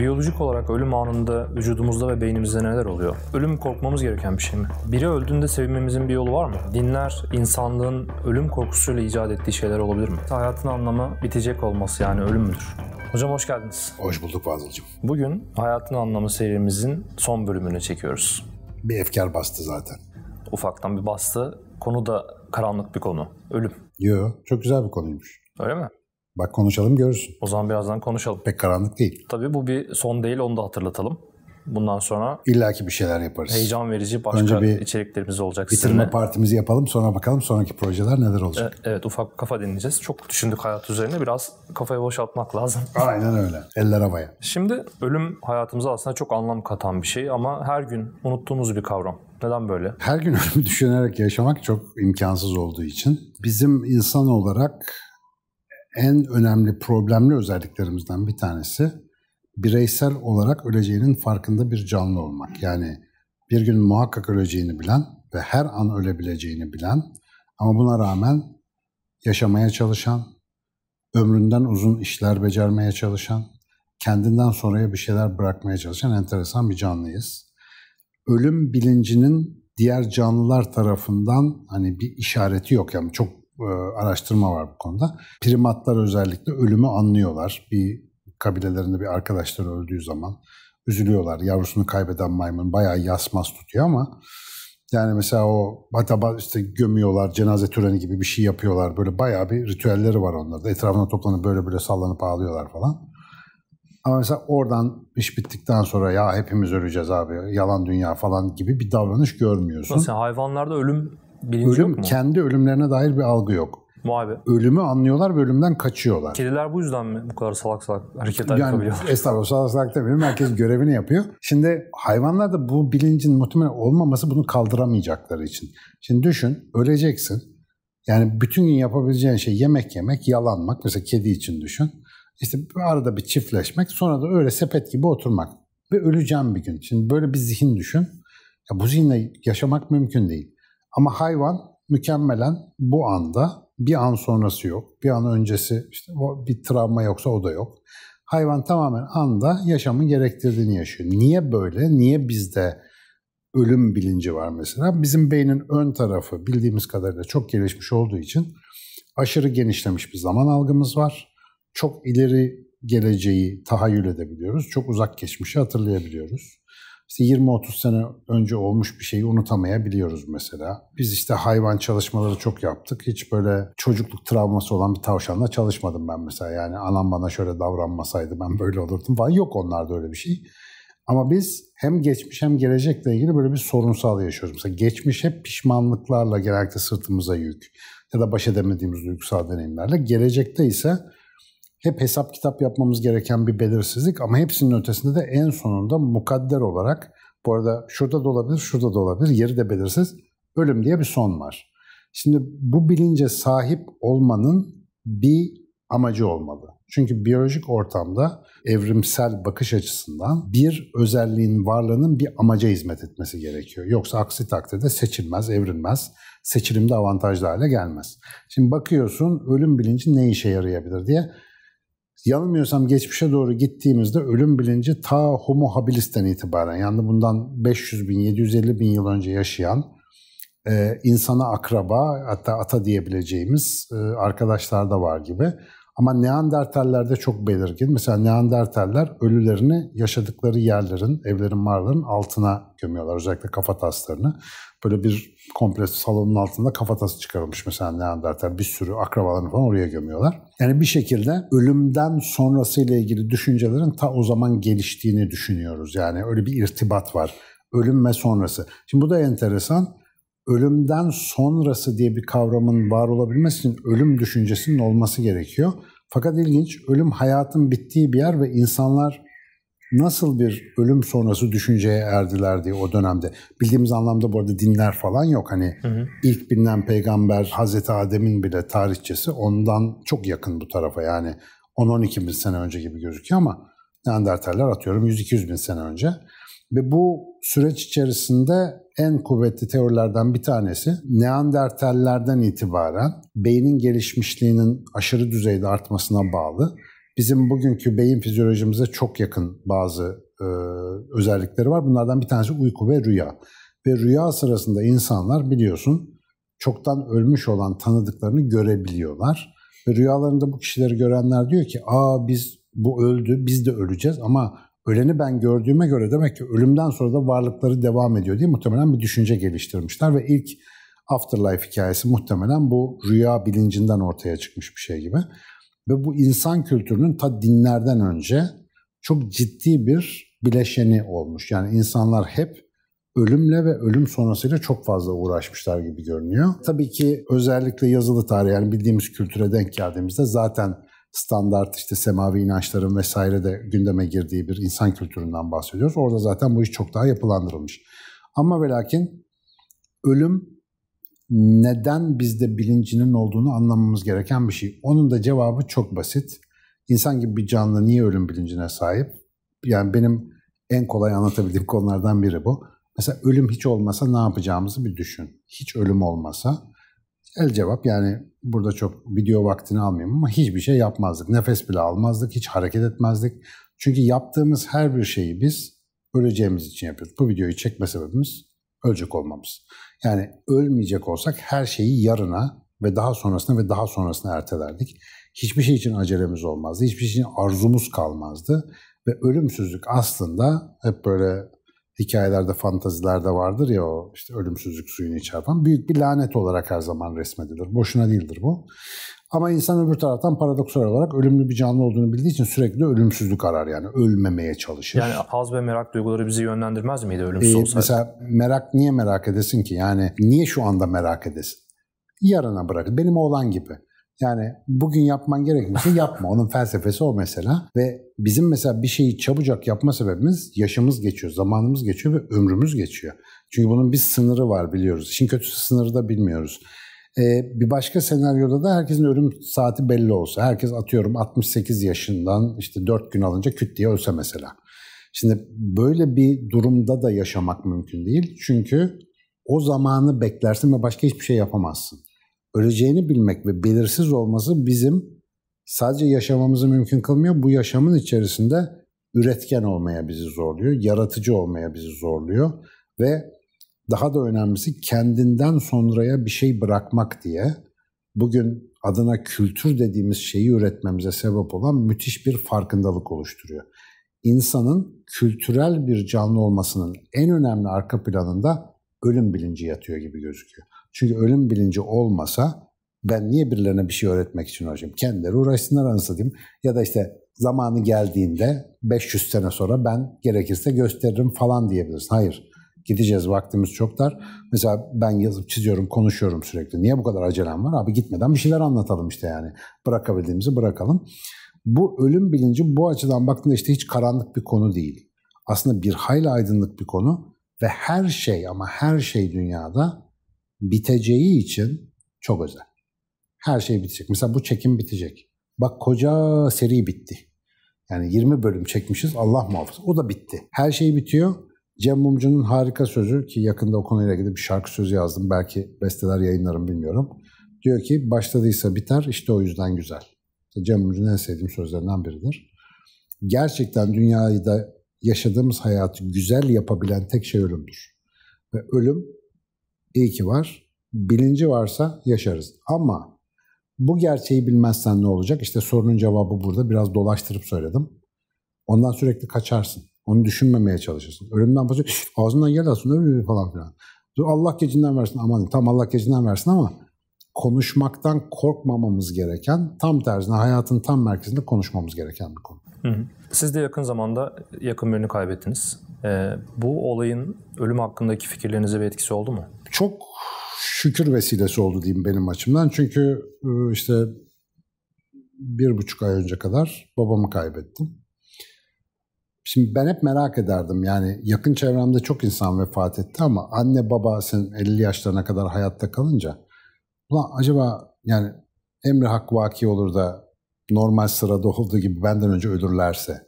Biyolojik olarak ölüm anında vücudumuzda ve beynimizde neler oluyor? Ölüm korkmamız gereken bir şey mi? Biri öldüğünde sevinmemizin bir yolu var mı? Dinler insanlığın ölüm korkusuyla icat ettiği şeyler olabilir mi? Hayatın anlamı bitecek olması yani ölüm müdür? Hocam hoş geldiniz. Hoş bulduk Fazıl'cığım. Bugün Hayatın Anlamı serimizin son bölümünü çekiyoruz. Bir efkar bastı zaten. Ufaktan bir bastı. Konu da karanlık bir konu. Ölüm. Yo, çok güzel bir konuymuş. Öyle mi? Bak konuşalım görürsün. O zaman birazdan konuşalım. Pek karanlık değil. Tabii bu bir son değil onu da hatırlatalım. Bundan sonra illaki bir şeyler yaparız. Heyecan verici başka Önce bir içeriklerimiz olacak bitirme sizinle. partimizi yapalım sonra bakalım sonraki projeler neler olacak. E, evet ufak kafa dinleyeceğiz. Çok düşündük hayat üzerine biraz kafayı boşaltmak lazım. Aynen öyle. Eller havaya. Şimdi ölüm hayatımıza aslında çok anlam katan bir şey ama her gün unuttuğumuz bir kavram. Neden böyle? Her gün ölümü düşünerek yaşamak çok imkansız olduğu için bizim insan olarak en önemli problemli özelliklerimizden bir tanesi bireysel olarak öleceğinin farkında bir canlı olmak. Yani bir gün muhakkak öleceğini bilen ve her an ölebileceğini bilen ama buna rağmen yaşamaya çalışan, ömründen uzun işler becermeye çalışan, kendinden sonraya bir şeyler bırakmaya çalışan enteresan bir canlıyız. Ölüm bilincinin diğer canlılar tarafından hani bir işareti yok yani çok e, araştırma var bu konuda. Primatlar özellikle ölümü anlıyorlar. Bir kabilelerinde bir arkadaşları öldüğü zaman üzülüyorlar. Yavrusunu kaybeden maymun bayağı yasmaz tutuyor ama yani mesela o hatta işte gömüyorlar, cenaze töreni gibi bir şey yapıyorlar. Böyle bayağı bir ritüelleri var onlarda. Etrafına toplanıp böyle böyle sallanıp ağlıyorlar falan. Ama mesela oradan iş bittikten sonra ya hepimiz öleceğiz abi, yalan dünya falan gibi bir davranış görmüyorsun. Mesela hayvanlarda ölüm bilinci Ölüm, yok mu? Kendi ölümlerine dair bir algı yok. Vay be. Ölümü anlıyorlar ve ölümden kaçıyorlar. Kediler bu yüzden mi bu kadar salak salak hareketler yani, yapabiliyor? Estağfurullah salak salak demiyorum. Herkes görevini yapıyor. Şimdi hayvanlarda bu bilincin muhtemelen olmaması bunu kaldıramayacakları için. Şimdi düşün öleceksin. Yani bütün gün yapabileceğin şey yemek yemek, yalanmak. Mesela kedi için düşün. İşte arada bir çiftleşmek. Sonra da öyle sepet gibi oturmak. Ve öleceğim bir gün. Şimdi böyle bir zihin düşün. Ya bu zihinle yaşamak mümkün değil. Ama hayvan mükemmelen bu anda bir an sonrası yok. Bir an öncesi işte bir travma yoksa o da yok. Hayvan tamamen anda yaşamın gerektirdiğini yaşıyor. Niye böyle? Niye bizde ölüm bilinci var mesela? Bizim beynin ön tarafı bildiğimiz kadarıyla çok gelişmiş olduğu için aşırı genişlemiş bir zaman algımız var. Çok ileri geleceği tahayyül edebiliyoruz. Çok uzak geçmişi hatırlayabiliyoruz işte 20-30 sene önce olmuş bir şeyi unutamayabiliyoruz mesela. Biz işte hayvan çalışmaları çok yaptık. Hiç böyle çocukluk travması olan bir tavşanla çalışmadım ben mesela. Yani anam bana şöyle davranmasaydı ben böyle olurdum falan. Yok onlarda öyle bir şey. Ama biz hem geçmiş hem gelecekle ilgili böyle bir sorunsal yaşıyoruz. Mesela geçmiş hep pişmanlıklarla genellikle sırtımıza yük ya da baş edemediğimiz duygusal deneyimlerle. Gelecekte ise hep hesap kitap yapmamız gereken bir belirsizlik ama hepsinin ötesinde de en sonunda mukadder olarak bu arada şurada da olabilir, şurada da olabilir, yeri de belirsiz ölüm diye bir son var. Şimdi bu bilince sahip olmanın bir amacı olmalı. Çünkü biyolojik ortamda evrimsel bakış açısından bir özelliğin varlığının bir amaca hizmet etmesi gerekiyor. Yoksa aksi takdirde seçilmez, evrilmez, seçilimde avantajlı hale gelmez. Şimdi bakıyorsun ölüm bilinci ne işe yarayabilir diye Yanılmıyorsam geçmişe doğru gittiğimizde ölüm bilinci ta Homo habilis'ten itibaren yani bundan 500 bin, 750 bin yıl önce yaşayan e, insana akraba hatta ata diyebileceğimiz e, arkadaşlar da var gibi ama Neandertallerde çok belirgin. Mesela Neandertaller ölülerini yaşadıkları yerlerin, evlerin, mağaraların altına gömüyorlar. Özellikle kafa taslarını. Böyle bir komple salonun altında kafa tası çıkarılmış mesela Neandertal. Bir sürü akrabalarını falan oraya gömüyorlar. Yani bir şekilde ölümden sonrasıyla ilgili düşüncelerin ta o zaman geliştiğini düşünüyoruz. Yani öyle bir irtibat var. Ölüm ve sonrası. Şimdi bu da enteresan ölümden sonrası diye bir kavramın var olabilmesi için ölüm düşüncesinin olması gerekiyor. Fakat ilginç, ölüm hayatın bittiği bir yer ve insanlar nasıl bir ölüm sonrası düşünceye erdiler diye o dönemde. Bildiğimiz anlamda bu arada dinler falan yok. Hani hı hı. ilk bilinen peygamber Hazreti Adem'in bile tarihçesi ondan çok yakın bu tarafa yani 10-12 bin sene önce gibi gözüküyor ama Neandertaller atıyorum 100-200 bin sene önce. Ve bu süreç içerisinde en kuvvetli teorilerden bir tanesi Neandertallerden itibaren beynin gelişmişliğinin aşırı düzeyde artmasına bağlı bizim bugünkü beyin fizyolojimize çok yakın bazı e, özellikleri var. Bunlardan bir tanesi uyku ve rüya. Ve rüya sırasında insanlar biliyorsun çoktan ölmüş olan tanıdıklarını görebiliyorlar. Ve rüyalarında bu kişileri görenler diyor ki aa biz bu öldü biz de öleceğiz ama Öleni ben gördüğüme göre demek ki ölümden sonra da varlıkları devam ediyor diye muhtemelen bir düşünce geliştirmişler ve ilk afterlife hikayesi muhtemelen bu rüya bilincinden ortaya çıkmış bir şey gibi. Ve bu insan kültürünün ta dinlerden önce çok ciddi bir bileşeni olmuş. Yani insanlar hep ölümle ve ölüm sonrasıyla çok fazla uğraşmışlar gibi görünüyor. Tabii ki özellikle yazılı tarih yani bildiğimiz kültüre denk geldiğimizde zaten standart işte semavi inançların vesaire de gündeme girdiği bir insan kültüründen bahsediyoruz. Orada zaten bu iş çok daha yapılandırılmış. Ama ve lakin ölüm neden bizde bilincinin olduğunu anlamamız gereken bir şey. Onun da cevabı çok basit. İnsan gibi bir canlı niye ölüm bilincine sahip? Yani benim en kolay anlatabildiğim konulardan biri bu. Mesela ölüm hiç olmasa ne yapacağımızı bir düşün. Hiç ölüm olmasa El cevap yani burada çok video vaktini almayayım ama hiçbir şey yapmazdık. Nefes bile almazdık, hiç hareket etmezdik. Çünkü yaptığımız her bir şeyi biz öleceğimiz için yapıyoruz. Bu videoyu çekme sebebimiz ölecek olmamız. Yani ölmeyecek olsak her şeyi yarına ve daha sonrasına ve daha sonrasına ertelerdik. Hiçbir şey için acelemiz olmazdı, hiçbir şey için arzumuz kalmazdı. Ve ölümsüzlük aslında hep böyle hikayelerde, fantazilerde vardır ya o işte ölümsüzlük suyunu çarpan büyük bir lanet olarak her zaman resmedilir. Boşuna değildir bu. Ama insan öbür taraftan paradoksal olarak ölümlü bir canlı olduğunu bildiği için sürekli ölümsüzlük arar yani ölmemeye çalışır. Yani haz ve merak duyguları bizi yönlendirmez miydi ölümsüz ee, olsaydı? Mesela merak niye merak edesin ki? Yani niye şu anda merak edesin? Yarına bırak. Benim oğlan gibi. Yani bugün yapman gerekmiyorsa şey yapma. Onun felsefesi o mesela. Ve bizim mesela bir şeyi çabucak yapma sebebimiz yaşımız geçiyor, zamanımız geçiyor ve ömrümüz geçiyor. Çünkü bunun bir sınırı var biliyoruz. İşin kötüsü sınırı da bilmiyoruz. Ee, bir başka senaryoda da herkesin ölüm saati belli olsa. Herkes atıyorum 68 yaşından işte 4 gün alınca küt diye ölse mesela. Şimdi böyle bir durumda da yaşamak mümkün değil. Çünkü o zamanı beklersin ve başka hiçbir şey yapamazsın öleceğini bilmek ve belirsiz olması bizim sadece yaşamamızı mümkün kılmıyor. Bu yaşamın içerisinde üretken olmaya bizi zorluyor, yaratıcı olmaya bizi zorluyor ve daha da önemlisi kendinden sonraya bir şey bırakmak diye bugün adına kültür dediğimiz şeyi üretmemize sebep olan müthiş bir farkındalık oluşturuyor. İnsanın kültürel bir canlı olmasının en önemli arka planında ölüm bilinci yatıyor gibi gözüküyor. Çünkü ölüm bilinci olmasa ben niye birilerine bir şey öğretmek için uğraşayım? Kendileri uğraşsınlar anlatayım. Ya da işte zamanı geldiğinde 500 sene sonra ben gerekirse gösteririm falan diyebilirsin. Hayır. Gideceğiz vaktimiz çok dar. Mesela ben yazıp çiziyorum, konuşuyorum sürekli. Niye bu kadar acelem var? Abi gitmeden bir şeyler anlatalım işte yani. Bırakabildiğimizi bırakalım. Bu ölüm bilinci bu açıdan baktığında işte hiç karanlık bir konu değil. Aslında bir hayli aydınlık bir konu ve her şey ama her şey dünyada biteceği için çok özel. Her şey bitecek. Mesela bu çekim bitecek. Bak koca seri bitti. Yani 20 bölüm çekmişiz Allah muhafaza. O da bitti. Her şey bitiyor. Cem Mumcu'nun harika sözü ki yakında o konuyla ilgili bir şarkı sözü yazdım. Belki besteler yayınlarım bilmiyorum. Diyor ki başladıysa biter işte o yüzden güzel. Cem Mumcu'nun en sevdiğim sözlerinden biridir. Gerçekten dünyada yaşadığımız hayatı güzel yapabilen tek şey ölümdür. Ve ölüm iyi ki var. Bilinci varsa yaşarız. Ama bu gerçeği bilmezsen ne olacak? İşte sorunun cevabı burada. Biraz dolaştırıp söyledim. Ondan sürekli kaçarsın. Onu düşünmemeye çalışırsın. Ölümden fazla ağzından gel aslında ölüm falan filan. Allah gecinden versin aman tam Allah gecinden versin ama konuşmaktan korkmamamız gereken tam tersine hayatın tam merkezinde konuşmamız gereken bir konu. Hı hı. Siz de yakın zamanda yakın birini kaybettiniz. Ee, bu olayın ölüm hakkındaki fikirlerinize bir etkisi oldu mu? Çok şükür vesilesi oldu diyeyim benim açımdan. Çünkü e, işte bir buçuk ay önce kadar babamı kaybettim. Şimdi ben hep merak ederdim yani yakın çevremde çok insan vefat etti ama anne baba sen 50 yaşlarına kadar hayatta kalınca ulan acaba yani Emre Hak vaki olur da normal sırada olduğu gibi benden önce ölürlerse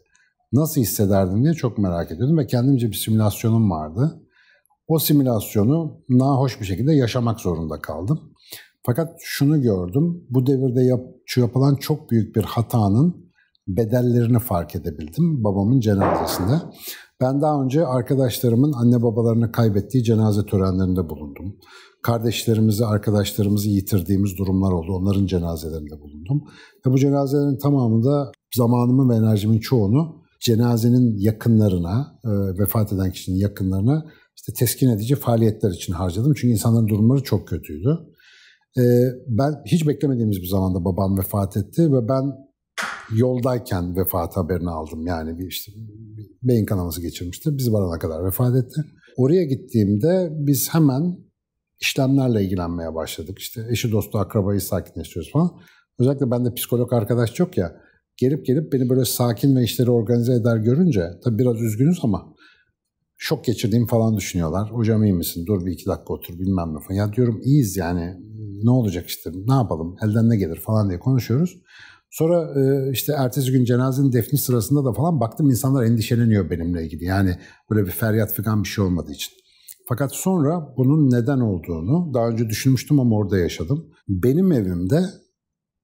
nasıl hissederdim diye çok merak ediyordum ve kendimce bir simülasyonum vardı. O simülasyonu nahoş bir şekilde yaşamak zorunda kaldım. Fakat şunu gördüm, bu devirde yap, yapılan çok büyük bir hatanın bedellerini fark edebildim babamın cenazesinde. Ben daha önce arkadaşlarımın anne babalarını kaybettiği cenaze törenlerinde bulundum. Kardeşlerimizi, arkadaşlarımızı yitirdiğimiz durumlar oldu. Onların cenazelerinde bulundum. Ve bu cenazelerin tamamında zamanımın ve enerjimin çoğunu cenazenin yakınlarına, e, vefat eden kişinin yakınlarına işte teskin edici faaliyetler için harcadım. Çünkü insanların durumları çok kötüydü. E, ben hiç beklemediğimiz bir zamanda babam vefat etti ve ben yoldayken vefat haberini aldım. Yani bir işte beyin kanaması geçirmişti. Biz varana kadar vefat etti. Oraya gittiğimde biz hemen işlemlerle ilgilenmeye başladık. İşte eşi dostu akrabayı sakinleştiriyoruz falan. Özellikle bende psikolog arkadaş çok ya. Gelip gelip beni böyle sakin ve işleri organize eder görünce tabii biraz üzgünüz ama şok geçirdiğim falan düşünüyorlar. Hocam iyi misin? Dur bir iki dakika otur bilmem ne falan. Ya diyorum iyiyiz yani ne olacak işte ne yapalım elden ne gelir falan diye konuşuyoruz. Sonra e, işte ertesi gün cenazenin defni sırasında da falan baktım insanlar endişeleniyor benimle ilgili. Yani böyle bir feryat figan bir şey olmadığı için. Fakat sonra bunun neden olduğunu daha önce düşünmüştüm ama orada yaşadım. Benim evimde,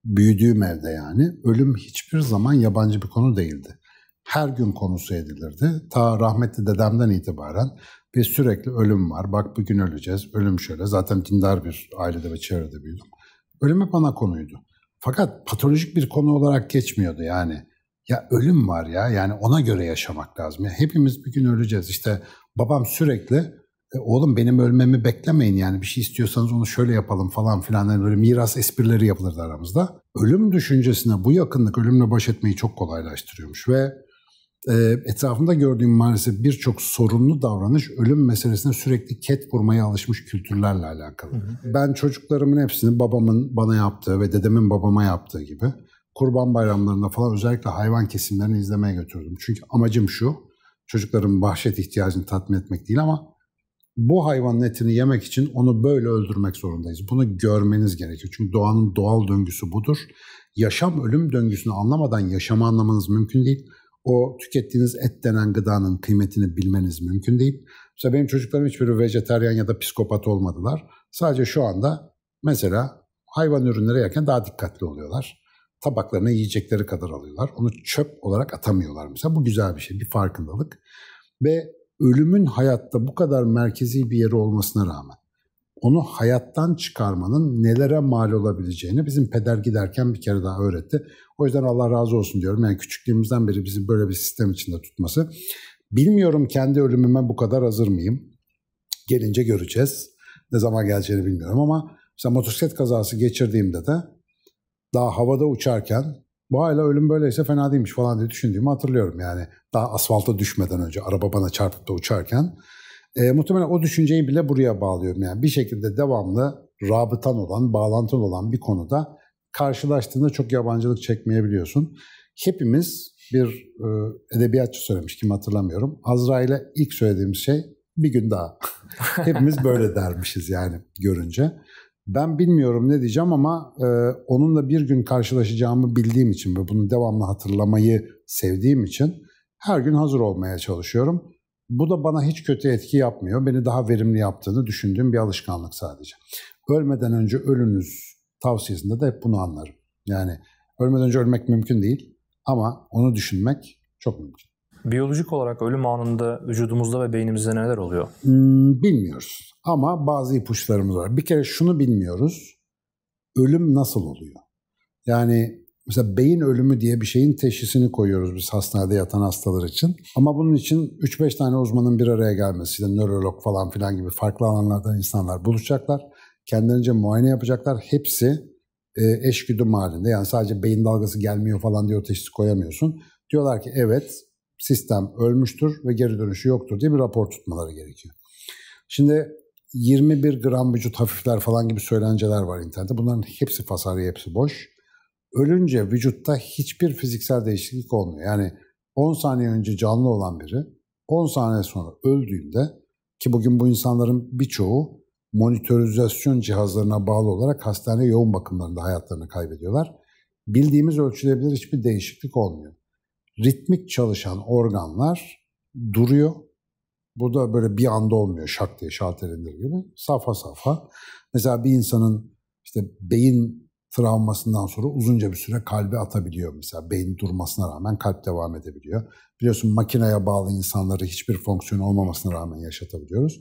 büyüdüğüm evde yani ölüm hiçbir zaman yabancı bir konu değildi. Her gün konusu edilirdi. Ta rahmetli dedemden itibaren ve sürekli ölüm var. Bak bugün öleceğiz, ölüm şöyle. Zaten dindar bir ailede ve çevrede büyüdüm. Ölüm hep ana konuydu. Fakat patolojik bir konu olarak geçmiyordu yani. Ya ölüm var ya yani ona göre yaşamak lazım. Ya hepimiz bir gün öleceğiz. İşte babam sürekli e, oğlum benim ölmemi beklemeyin yani bir şey istiyorsanız onu şöyle yapalım falan filan yani böyle miras esprileri yapılırdı aramızda. Ölüm düşüncesine bu yakınlık ölümle baş etmeyi çok kolaylaştırıyormuş ve ee, etrafımda gördüğüm maalesef birçok sorunlu davranış ölüm meselesine sürekli ket vurmaya alışmış kültürlerle alakalı. Hı hı. Ben çocuklarımın hepsini babamın bana yaptığı ve dedemin babama yaptığı gibi kurban bayramlarında falan özellikle hayvan kesimlerini izlemeye götürdüm. Çünkü amacım şu, çocukların bahşet ihtiyacını tatmin etmek değil ama bu hayvanın etini yemek için onu böyle öldürmek zorundayız. Bunu görmeniz gerekiyor. Çünkü doğanın doğal döngüsü budur. Yaşam ölüm döngüsünü anlamadan yaşamı anlamanız mümkün değil o tükettiğiniz et denen gıdanın kıymetini bilmeniz mümkün değil. Mesela benim çocuklarım hiçbiri vejeteryan ya da psikopat olmadılar. Sadece şu anda mesela hayvan ürünleri yerken daha dikkatli oluyorlar. Tabaklarına yiyecekleri kadar alıyorlar. Onu çöp olarak atamıyorlar mesela. Bu güzel bir şey, bir farkındalık. Ve ölümün hayatta bu kadar merkezi bir yeri olmasına rağmen onu hayattan çıkarmanın nelere mal olabileceğini bizim peder giderken bir kere daha öğretti. O yüzden Allah razı olsun diyorum. Yani küçüklüğümüzden beri bizi böyle bir sistem içinde tutması. Bilmiyorum kendi ölümüme bu kadar hazır mıyım? Gelince göreceğiz. Ne zaman geleceğini bilmiyorum ama mesela motosiklet kazası geçirdiğimde de daha havada uçarken bu hala ölüm böyleyse fena değilmiş falan diye düşündüğümü hatırlıyorum. Yani daha asfalta düşmeden önce araba bana çarpıp da uçarken e, muhtemelen o düşünceyi bile buraya bağlıyorum. Yani bir şekilde devamlı rabıtan olan, bağlantılı olan bir konuda karşılaştığında çok yabancılık çekmeyebiliyorsun. Hepimiz bir e, edebiyatçı söylemiş kim hatırlamıyorum. Azrail'e ilk söylediğim şey bir gün daha. Hepimiz böyle dermişiz yani görünce. Ben bilmiyorum ne diyeceğim ama e, onunla bir gün karşılaşacağımı bildiğim için ve bunu devamlı hatırlamayı sevdiğim için her gün hazır olmaya çalışıyorum. Bu da bana hiç kötü etki yapmıyor. Beni daha verimli yaptığını düşündüğüm bir alışkanlık sadece. Ölmeden önce ölünüz tavsiyesinde de hep bunu anlarım. Yani ölmeden önce ölmek mümkün değil ama onu düşünmek çok mümkün. Biyolojik olarak ölüm anında vücudumuzda ve beynimizde neler oluyor? Hmm, bilmiyoruz ama bazı ipuçlarımız var. Bir kere şunu bilmiyoruz. Ölüm nasıl oluyor? Yani Mesela beyin ölümü diye bir şeyin teşhisini koyuyoruz biz hastanede yatan hastalar için. Ama bunun için 3-5 tane uzmanın bir araya gelmesiyle nörolog falan filan gibi farklı alanlardan insanlar buluşacaklar. Kendilerince muayene yapacaklar. Hepsi e, eşgüdüm halinde. Yani sadece beyin dalgası gelmiyor falan diye o teşhis koyamıyorsun. Diyorlar ki evet sistem ölmüştür ve geri dönüşü yoktur diye bir rapor tutmaları gerekiyor. Şimdi 21 gram vücut hafifler falan gibi söylenceler var internette. Bunların hepsi fasarı, hepsi boş ölünce vücutta hiçbir fiziksel değişiklik olmuyor. Yani 10 saniye önce canlı olan biri 10 saniye sonra öldüğünde ki bugün bu insanların birçoğu monitorizasyon cihazlarına bağlı olarak hastane yoğun bakımlarında hayatlarını kaybediyorlar. Bildiğimiz ölçülebilir hiçbir değişiklik olmuyor. Ritmik çalışan organlar duruyor. Bu da böyle bir anda olmuyor şak diye şalter indir gibi. Safa safa. Mesela bir insanın işte beyin travmasından sonra uzunca bir süre kalbi atabiliyor mesela. Beyin durmasına rağmen kalp devam edebiliyor. Biliyorsun makineye bağlı insanları hiçbir fonksiyon olmamasına rağmen yaşatabiliyoruz.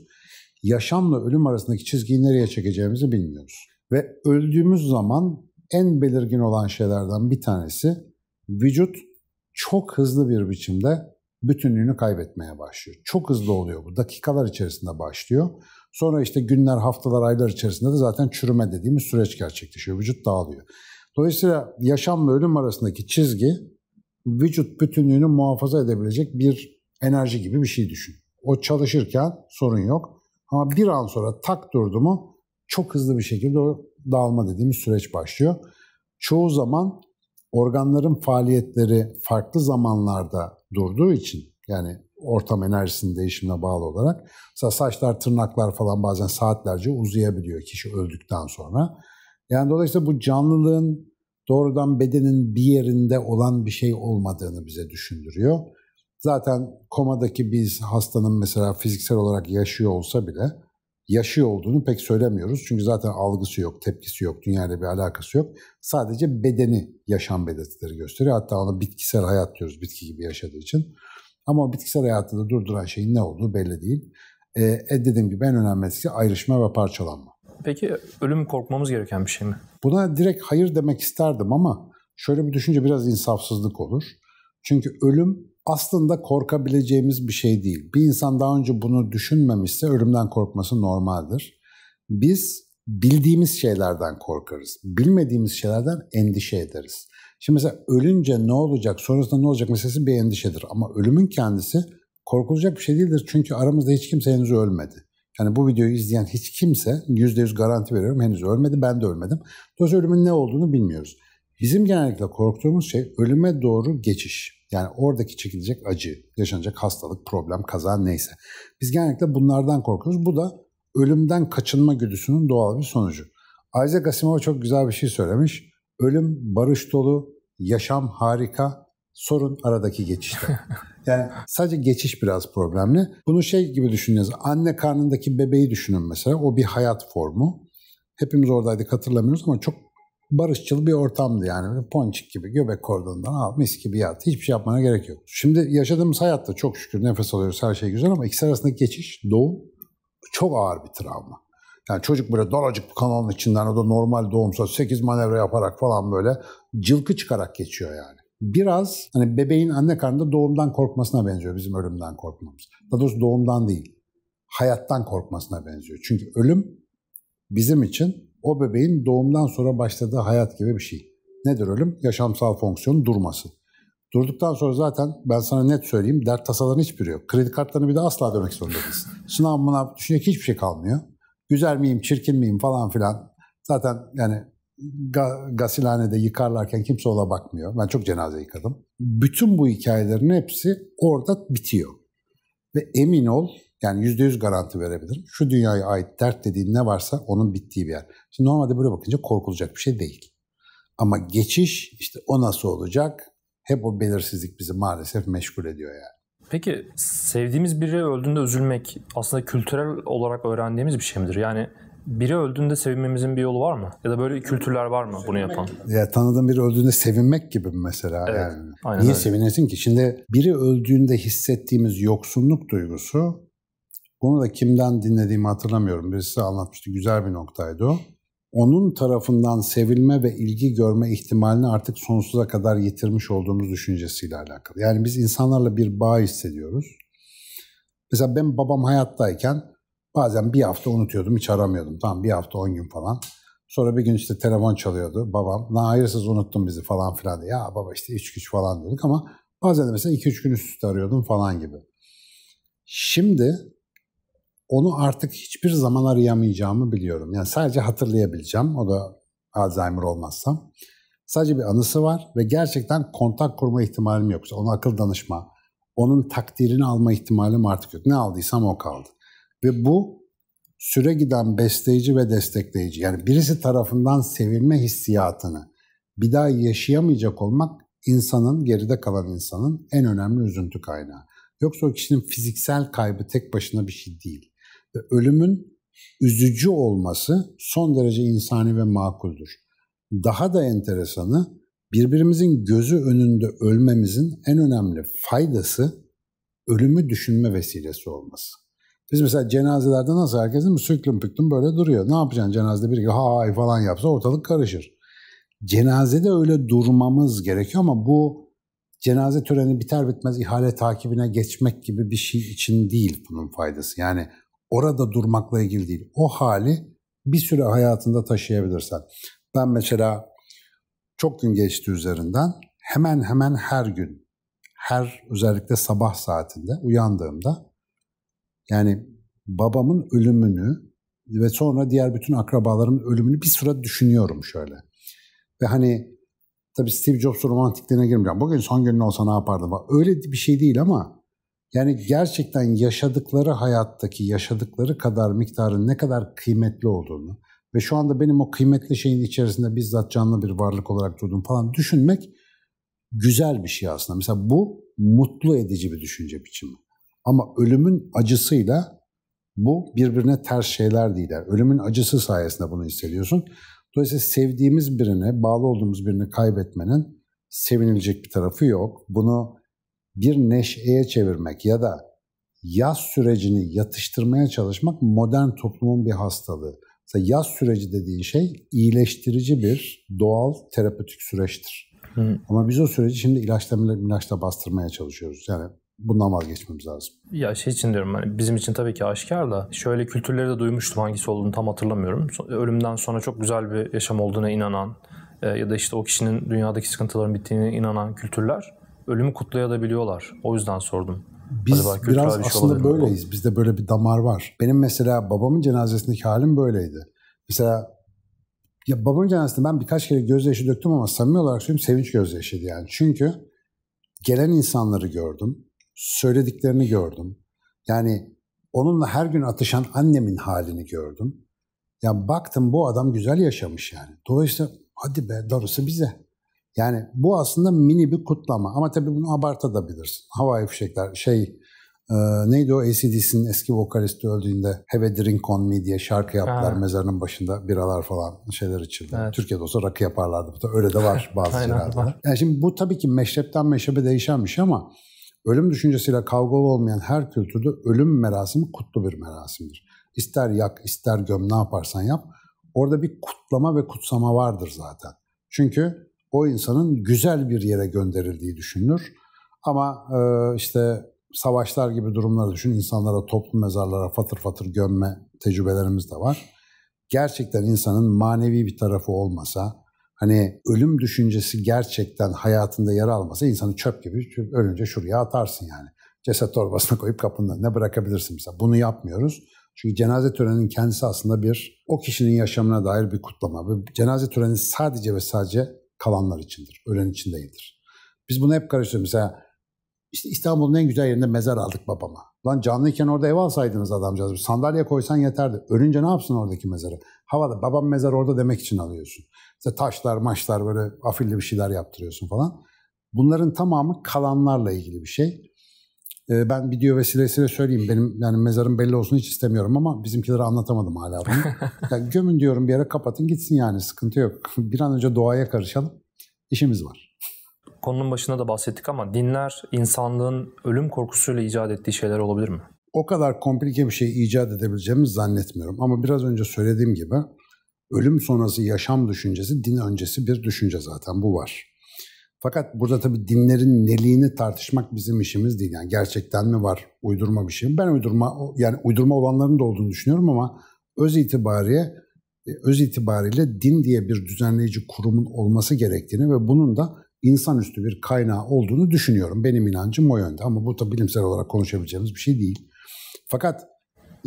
Yaşamla ölüm arasındaki çizgiyi nereye çekeceğimizi bilmiyoruz. Ve öldüğümüz zaman en belirgin olan şeylerden bir tanesi vücut çok hızlı bir biçimde bütünlüğünü kaybetmeye başlıyor. Çok hızlı oluyor bu. Dakikalar içerisinde başlıyor Sonra işte günler, haftalar, aylar içerisinde de zaten çürüme dediğimiz süreç gerçekleşiyor. Vücut dağılıyor. Dolayısıyla yaşamla ölüm arasındaki çizgi vücut bütünlüğünü muhafaza edebilecek bir enerji gibi bir şey düşün. O çalışırken sorun yok. Ama bir an sonra tak durdu mu çok hızlı bir şekilde o dağılma dediğimiz süreç başlıyor. Çoğu zaman organların faaliyetleri farklı zamanlarda durduğu için yani ortam enerjisinin değişimine bağlı olarak. Mesela saçlar, tırnaklar falan bazen saatlerce uzayabiliyor kişi öldükten sonra. Yani dolayısıyla bu canlılığın doğrudan bedenin bir yerinde olan bir şey olmadığını bize düşündürüyor. Zaten komadaki biz hastanın mesela fiziksel olarak yaşıyor olsa bile yaşıyor olduğunu pek söylemiyoruz. Çünkü zaten algısı yok, tepkisi yok, dünyayla bir alakası yok. Sadece bedeni yaşam belirtileri gösteriyor. Hatta ona bitkisel hayat diyoruz bitki gibi yaşadığı için. Ama o bitkisel hayatı da durduran şeyin ne olduğu belli değil. Ee, e, ee, dediğim gibi en önemlisi ayrışma ve parçalanma. Peki ölüm korkmamız gereken bir şey mi? Buna direkt hayır demek isterdim ama şöyle bir düşünce biraz insafsızlık olur. Çünkü ölüm aslında korkabileceğimiz bir şey değil. Bir insan daha önce bunu düşünmemişse ölümden korkması normaldir. Biz bildiğimiz şeylerden korkarız. Bilmediğimiz şeylerden endişe ederiz. Şimdi mesela ölünce ne olacak, sonrasında ne olacak meselesi bir endişedir. Ama ölümün kendisi korkulacak bir şey değildir. Çünkü aramızda hiç kimse henüz ölmedi. Yani bu videoyu izleyen hiç kimse, %100 garanti veriyorum henüz ölmedi, ben de ölmedim. Dolayısıyla ölümün ne olduğunu bilmiyoruz. Bizim genellikle korktuğumuz şey ölüme doğru geçiş. Yani oradaki çekilecek acı, yaşanacak hastalık, problem, kaza neyse. Biz genellikle bunlardan korkuyoruz. Bu da ölümden kaçınma güdüsünün doğal bir sonucu. Isaac Asimov çok güzel bir şey söylemiş. Ölüm barış dolu, yaşam harika, sorun aradaki geçişte. Yani sadece geçiş biraz problemli. Bunu şey gibi düşüneceğiz. Anne karnındaki bebeği düşünün mesela. O bir hayat formu. Hepimiz oradaydık hatırlamıyoruz ama çok barışçıl bir ortamdı yani. Ponçik gibi göbek kordonundan al mis gibi yat. Hiçbir şey yapmana gerek yok. Şimdi yaşadığımız hayatta çok şükür nefes alıyoruz her şey güzel ama ikisi arasındaki geçiş doğum çok ağır bir travma. Yani çocuk böyle daracık bir kanalın içinden o da normal doğumsa 8 manevra yaparak falan böyle cılkı çıkarak geçiyor yani. Biraz hani bebeğin anne karnında doğumdan korkmasına benziyor bizim ölümden korkmamız. Daha doğrusu doğumdan değil, hayattan korkmasına benziyor. Çünkü ölüm bizim için o bebeğin doğumdan sonra başladığı hayat gibi bir şey. Nedir ölüm? Yaşamsal fonksiyonun durması. Durduktan sonra zaten ben sana net söyleyeyim dert tasaların hiçbiri yok. Kredi kartlarını bir de asla ödemek zorunda değilsin. Sınav mınav düşünecek hiçbir şey kalmıyor. Güzel miyim, çirkin miyim falan filan. Zaten yani ga, gasilhanede yıkarlarken kimse ola bakmıyor. Ben çok cenaze yıkadım. Bütün bu hikayelerin hepsi orada bitiyor. Ve emin ol yani %100 garanti verebilirim. Şu dünyaya ait dert dediğin ne varsa onun bittiği bir yer. Şimdi normalde böyle bakınca korkulacak bir şey değil. Ama geçiş işte o nasıl olacak, hep o belirsizlik bizi maalesef meşgul ediyor yani. Peki sevdiğimiz biri öldüğünde üzülmek aslında kültürel olarak öğrendiğimiz bir şey midir? Yani biri öldüğünde sevinmemizin bir yolu var mı? Ya da böyle kültürler var mı sevinmek bunu yapan? Gibi. Ya tanıdığın biri öldüğünde sevinmek gibi mesela evet, yani. Aynen Niye öyle. sevinesin ki? Şimdi biri öldüğünde hissettiğimiz yoksunluk duygusu bunu da kimden dinlediğimi hatırlamıyorum. Birisi anlatmıştı. Güzel bir noktaydı o onun tarafından sevilme ve ilgi görme ihtimalini artık sonsuza kadar yitirmiş olduğumuz düşüncesiyle alakalı. Yani biz insanlarla bir bağ hissediyoruz. Mesela ben babam hayattayken bazen bir hafta unutuyordum, hiç aramıyordum. Tamam bir hafta on gün falan. Sonra bir gün işte telefon çalıyordu babam. La hayırsız unuttun bizi falan filan diye. Ya baba işte iç güç falan diyorduk ama bazen de mesela iki üç gün üst üste arıyordum falan gibi. Şimdi onu artık hiçbir zaman arayamayacağımı biliyorum. Yani sadece hatırlayabileceğim. O da Alzheimer olmazsam. Sadece bir anısı var ve gerçekten kontak kurma ihtimalim yok. Ona akıl danışma, onun takdirini alma ihtimalim artık yok. Ne aldıysam o kaldı. Ve bu süre giden besleyici ve destekleyici. Yani birisi tarafından sevilme hissiyatını bir daha yaşayamayacak olmak insanın, geride kalan insanın en önemli üzüntü kaynağı. Yoksa o kişinin fiziksel kaybı tek başına bir şey değil ve ölümün üzücü olması son derece insani ve makuldür. Daha da enteresanı birbirimizin gözü önünde ölmemizin en önemli faydası ölümü düşünme vesilesi olması. Biz mesela cenazelerde nasıl herkesin süklüm püklüm böyle duruyor. Ne yapacaksın cenazede biri ha hay falan yapsa ortalık karışır. Cenazede öyle durmamız gerekiyor ama bu cenaze töreni biter bitmez ihale takibine geçmek gibi bir şey için değil bunun faydası. Yani orada durmakla ilgili değil. O hali bir süre hayatında taşıyabilirsen. Ben mesela çok gün geçti üzerinden hemen hemen her gün, her özellikle sabah saatinde uyandığımda yani babamın ölümünü ve sonra diğer bütün akrabalarımın ölümünü bir süre düşünüyorum şöyle. Ve hani tabii Steve Jobs romantikliğine girmeyeceğim. Bugün son günün olsa ne yapardım? Öyle bir şey değil ama yani gerçekten yaşadıkları hayattaki yaşadıkları kadar miktarın ne kadar kıymetli olduğunu ve şu anda benim o kıymetli şeyin içerisinde bizzat canlı bir varlık olarak durduğum falan düşünmek güzel bir şey aslında. Mesela bu mutlu edici bir düşünce biçimi. Ama ölümün acısıyla bu birbirine ters şeyler değiller. Ölümün acısı sayesinde bunu hissediyorsun. Dolayısıyla sevdiğimiz birini, bağlı olduğumuz birini kaybetmenin sevinilecek bir tarafı yok. Bunu bir neşeye çevirmek ya da yaz sürecini yatıştırmaya çalışmak modern toplumun bir hastalığı. Mesela yaz süreci dediğin şey iyileştirici bir doğal terapötik süreçtir. Hı. Ama biz o süreci şimdi ilaçla ilaçla bastırmaya çalışıyoruz. Yani bundan vazgeçmemiz lazım. Ya şey için diyorum hani bizim için tabii ki aşikar da şöyle kültürleri de duymuştum hangisi olduğunu tam hatırlamıyorum. Ölümden sonra çok güzel bir yaşam olduğuna inanan e, ya da işte o kişinin dünyadaki sıkıntıların bittiğine inanan kültürler ölümü kutlayabiliyorlar. O yüzden sordum. Biz Acaba biraz bir şey aslında böyleyiz. Bizde böyle bir damar var. Benim mesela babamın cenazesindeki halim böyleydi. Mesela ya babamın cenazesinde ben birkaç kere gözyaşı döktüm ama samimi olarak söyleyeyim sevinç gözyaşıydı yani. Çünkü gelen insanları gördüm. Söylediklerini gördüm. Yani onunla her gün atışan annemin halini gördüm. Ya baktım bu adam güzel yaşamış yani. Dolayısıyla hadi be darısı bize. Yani bu aslında mini bir kutlama ama tabii bunu abartabilirsin. Havai fişekler şey e, neydi o ACDC'nin eski vokalisti öldüğünde Have a Drink On Me diye şarkı yaptılar ha. mezarının başında biralar falan şeyler içildi. Evet. Türkiye'de olsa rakı yaparlardı. Bu da öyle de var bazı yerlerde. Yani şimdi bu tabii ki meşrepten meşrebe değişenmiş şey ama ölüm düşüncesiyle kavgalı olmayan her kültürde ölüm merasimi kutlu bir merasimdir. İster yak, ister göm ne yaparsan yap. Orada bir kutlama ve kutsama vardır zaten. Çünkü o insanın güzel bir yere gönderildiği düşünülür. Ama e, işte savaşlar gibi durumlar düşün, insanlara toplu mezarlara fatır fatır gömme tecrübelerimiz de var. Gerçekten insanın manevi bir tarafı olmasa, hani ölüm düşüncesi gerçekten hayatında yer almasa insanı çöp gibi çöp, ölünce şuraya atarsın yani. Ceset torbasına koyup kapının önüne bırakabilirsin mesela. Bunu yapmıyoruz. Çünkü cenaze töreninin kendisi aslında bir o kişinin yaşamına dair bir kutlama. Cenaze töreni sadece ve sadece kalanlar içindir. Ölen için değildir. Biz bunu hep karıştırıyoruz. Mesela işte İstanbul'un en güzel yerinde mezar aldık babama. Lan canlıyken orada ev alsaydınız adamcağız. sandalye koysan yeterdi. Ölünce ne yapsın oradaki mezarı? Havada babam mezar orada demek için alıyorsun. İşte taşlar maşlar böyle afilli bir şeyler yaptırıyorsun falan. Bunların tamamı kalanlarla ilgili bir şey. Ee, ben video vesilesiyle söyleyeyim. Benim yani mezarım belli olsun hiç istemiyorum ama bizimkileri anlatamadım hala bunu. yani gömün diyorum bir yere kapatın gitsin yani sıkıntı yok. bir an önce doğaya karışalım. İşimiz var. Konunun başında da bahsettik ama dinler insanlığın ölüm korkusuyla icat ettiği şeyler olabilir mi? O kadar komplike bir şey icat edebileceğimizi zannetmiyorum. Ama biraz önce söylediğim gibi ölüm sonrası yaşam düşüncesi din öncesi bir düşünce zaten bu var. Fakat burada tabii dinlerin neliğini tartışmak bizim işimiz değil. Yani gerçekten mi var, uydurma bir şey mi? Ben uydurma, yani uydurma olanların da olduğunu düşünüyorum ama öz itibariye e, öz itibariyle din diye bir düzenleyici kurumun olması gerektiğini ve bunun da insanüstü bir kaynağı olduğunu düşünüyorum. Benim inancım o yönde ama bu da bilimsel olarak konuşabileceğimiz bir şey değil. Fakat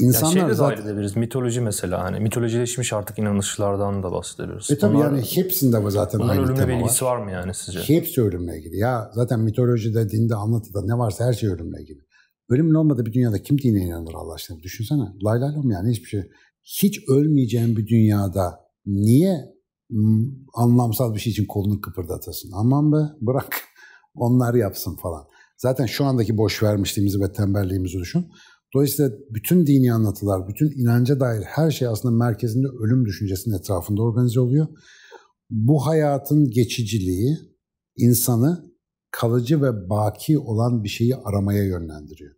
İnsanlar yani zaten... bahsedebiliriz. Mitoloji mesela hani mitolojileşmiş artık inanışlardan da bahsedebiliriz. E tabii yani hepsinde bu zaten bunun aynı ölümle tema bilgisi var. var mı yani sizce? Hepsi ölümle ilgili. Ya zaten mitolojide, dinde, anlatıda ne varsa her şey ölümle ilgili. Ölümün olmadığı bir dünyada kim dine inanır Allah aşkına? Düşünsene. Lay lay lom yani hiçbir şey. Hiç ölmeyeceğim bir dünyada niye hmm, anlamsal bir şey için kolunu kıpırdatasın? Aman be bırak onlar yapsın falan. Zaten şu andaki boş vermişliğimizi ve tembelliğimizi düşün. Dolayısıyla bütün dini anlatılar, bütün inanca dair her şey aslında merkezinde ölüm düşüncesinin etrafında organize oluyor. Bu hayatın geçiciliği insanı kalıcı ve baki olan bir şeyi aramaya yönlendiriyor.